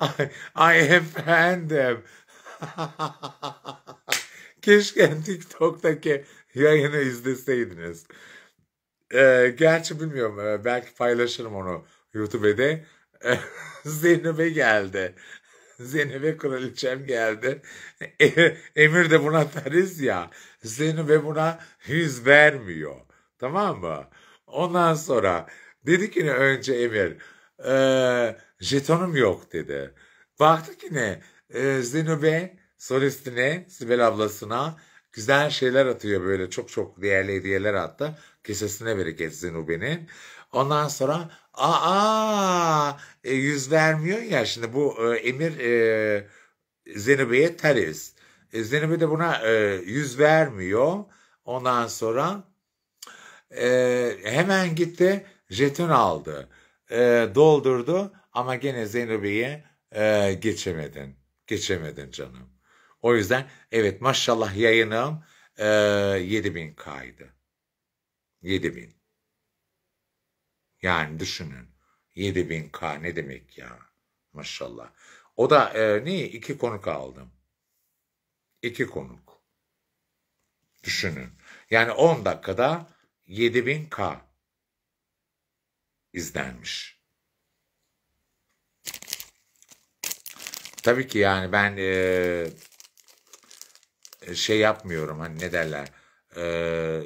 ay, ay efendim. Keşke TikTok'taki yayını izleseydiniz. Ee, gerçi bilmiyorum. Ee, belki paylaşırım onu YouTube'de. Zeynep'e geldi. Zeynep'e kraliçem geldi. E, Emir de buna tariz ya. Zeynep'e buna yüz vermiyor. Tamam mı? Ondan sonra Dedi ki ne önce Emir. E, jetonum yok dedi. Baktı ki ne e, ee, Zenube solistine Sibel ablasına güzel şeyler atıyor böyle çok çok değerli hediyeler attı. Kesesine bereket Zenube'nin. Ondan sonra aa e, yüz vermiyor ya şimdi bu e, Emir e, Zenube'ye teriz. E, Zenube de buna e, yüz vermiyor. Ondan sonra e, hemen gitti jeton aldı, e, doldurdu ama gene Zenobi'ye e, geçemedin, geçemedin canım. O yüzden evet maşallah yayınım e, 7000 kaydı. 7000. Yani düşünün 7000 k ne demek ya maşallah. O da e, ne iki konuk aldım. İki konuk. Düşünün. Yani 10 dakikada 7000 k izlenmiş. Tabii ki yani ben e, şey yapmıyorum hani ne derler e,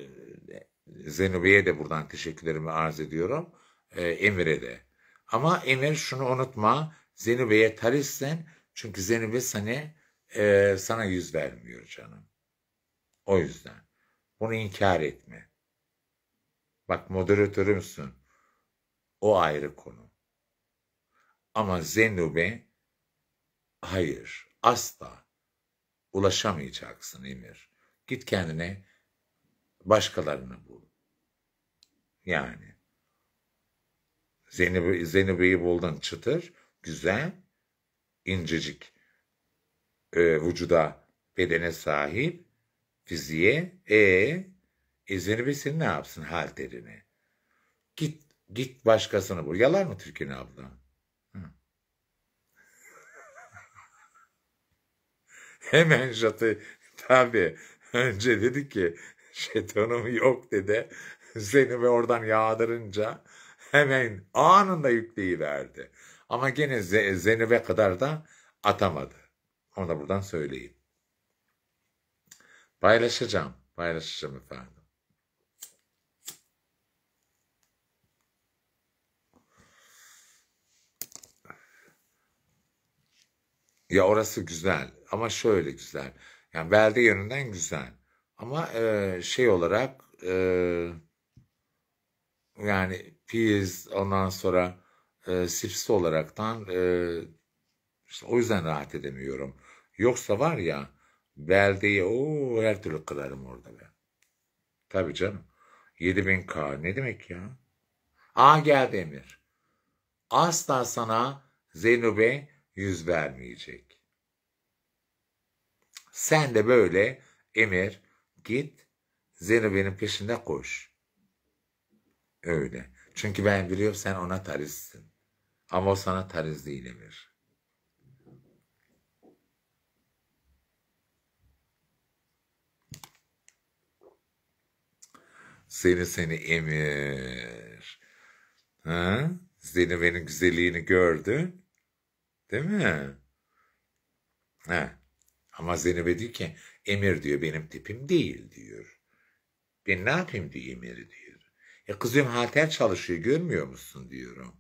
Zenube'ye de buradan teşekkürlerimi arz ediyorum. E, Emir'e de. Ama Emir şunu unutma Zenube'ye tarihsen çünkü Zenube seni e, sana yüz vermiyor canım. O yüzden. Bunu inkar etme. Bak moderatörümsün. O ayrı konu. Ama Zenube hayır asla ulaşamayacaksın Emir. Git kendine başkalarını bul. Yani Zeynep, Zeynep'i buldun çıtır, güzel, incecik e, vücuda, bedene sahip, fiziğe, e, e Zeynep'i senin ne yapsın halterini? Git Git başkasını bul. Yalan mı Türkin abla? Hemen şatı tabi önce dedi ki şeytanım yok dedi. Seni ve oradan yağdırınca hemen anında yükleyiverdi. Ama gene Zenib'e kadar da atamadı. Onu da buradan söyleyeyim. Paylaşacağım. Paylaşacağım efendim. Ya orası güzel ama şöyle güzel. Yani belde yönünden güzel. Ama e, şey olarak e, yani Piz ondan sonra e, Sifsi olaraktan e, işte o yüzden rahat edemiyorum. Yoksa var ya beldeyi o her türlü kılarım orada ben. Tabii canım. 7000K ne demek ya? A geldi Emir. Asla sana Zeynep'e yüz vermeyecek. Sen de böyle Emir git Zeynep'in peşinde koş. Öyle. Çünkü ben biliyorum sen ona tarizsin. Ama o sana tariz değil Emir. Seni seni Emir. Ha? Zeynep'in güzelliğini gördün. Değil mi? He. Ama Zeynep'e diyor ki Emir diyor benim tipim değil diyor. Ben ne yapayım diyor Emir'i diyor. E kızım halter çalışıyor görmüyor musun diyorum.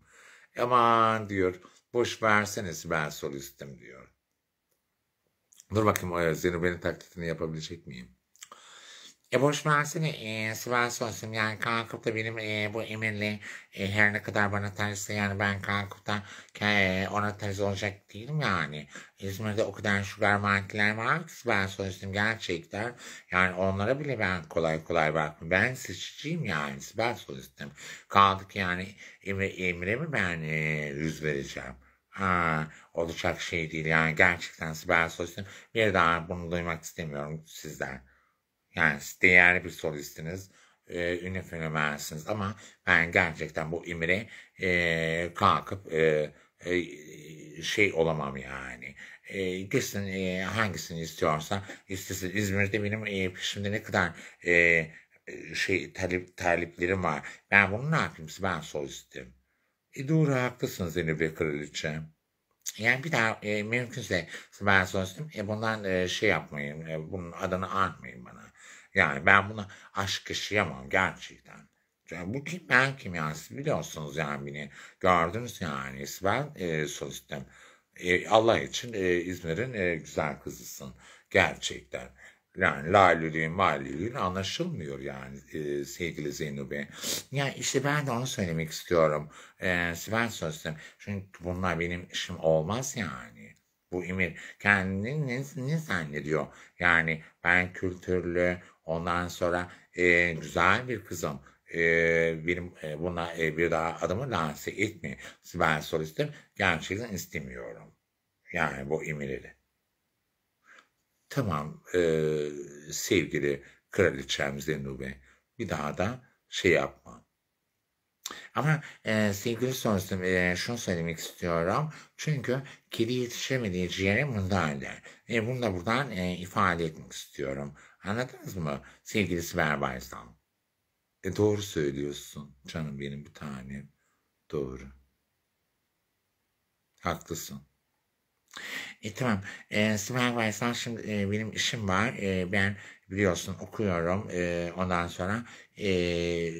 Aman diyor boş verseniz ben solistim diyor. Dur bakayım Zeynep'in taklitini yapabilecek miyim? E boş versene e, Sivas olsun yani kalkıp da benim e, bu Emir'le e, her ne kadar bana tersse yani ben kalkıp da e, ona ters olacak değilim yani. İzmir'de o kadar şular markiler var ki Sivas olsun gerçekten yani onlara bile ben kolay kolay bakmıyorum. Ben seçiciyim yani Sivas olsun. Kaldık yani emre Emir'e mi ben e, yüz vereceğim? Ha, olacak şey değil yani gerçekten Sibel Sosyan bir daha bunu duymak istemiyorum sizden. Yani siz değerli bir solistiniz. E, ünlü fenomensiniz ama ben gerçekten bu imre e, kalkıp e, e, şey olamam yani. E, gitsin e, hangisini istiyorsa istesin. İzmir'de benim e, peşimde ne kadar e, şey talip, taliplerim var. Ben bunu ne yapayım? Ben solistim. E doğru haklısınız Enübe Kraliçe. Yani bir daha e, mümkünse ben solistim. E bundan e, şey yapmayın. E, bunun adını anmayın bana. Yani ben buna aşk yaşayamam gerçekten. Yani bu kim ben kim kimyası biliyorsunuz yani beni gördünüz yani ben e, solistim. E, Allah için e, İzmir'in e, güzel kızısın gerçekten. Yani lalülüğün malülüğün anlaşılmıyor yani e, sevgili Zeynep'e. Yani işte ben de onu söylemek istiyorum. E, Sibel Sosyal. Çünkü bunlar benim işim olmaz yani bu Emir kendini ne, ne zannediyor? Yani ben kültürlü ondan sonra e, güzel bir kızım e, benim e, buna e, bir daha adımı lanse etme. Ben solistim gerçekten istemiyorum. Yani bu Emir'i Tamam e, sevgili kraliçem Zenube bir daha da şey yapma ama e, sevgili Sonsum e, şunu söylemek istiyorum. Çünkü kedi yetişemediği ciğere mındar der. E, bunu da buradan e, ifade etmek istiyorum. Anladınız mı sevgili Sibel Baysal? E, doğru söylüyorsun canım benim bir tanem. Doğru. Haklısın. E tamam. E, Sibel Baysal şimdi e, benim işim var. E, ben biliyorsun okuyorum. E, ondan sonra e,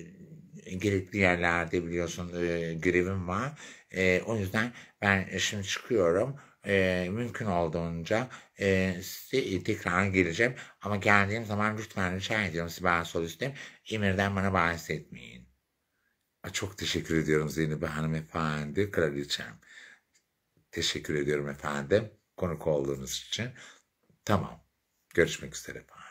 gerekli yerlerde biliyorsun e, görevim var. E, o yüzden ben şimdi çıkıyorum. E, mümkün olduğunca e, size tekrar geleceğim. Ama geldiğim zaman lütfen rica ediyorum Sibel Solüstem. İmir'den bana bahsetmeyin. Çok teşekkür ediyorum Zeynep hanımefendi, kraliçem. Teşekkür ediyorum efendim konuk olduğunuz için. Tamam. Görüşmek üzere efendim.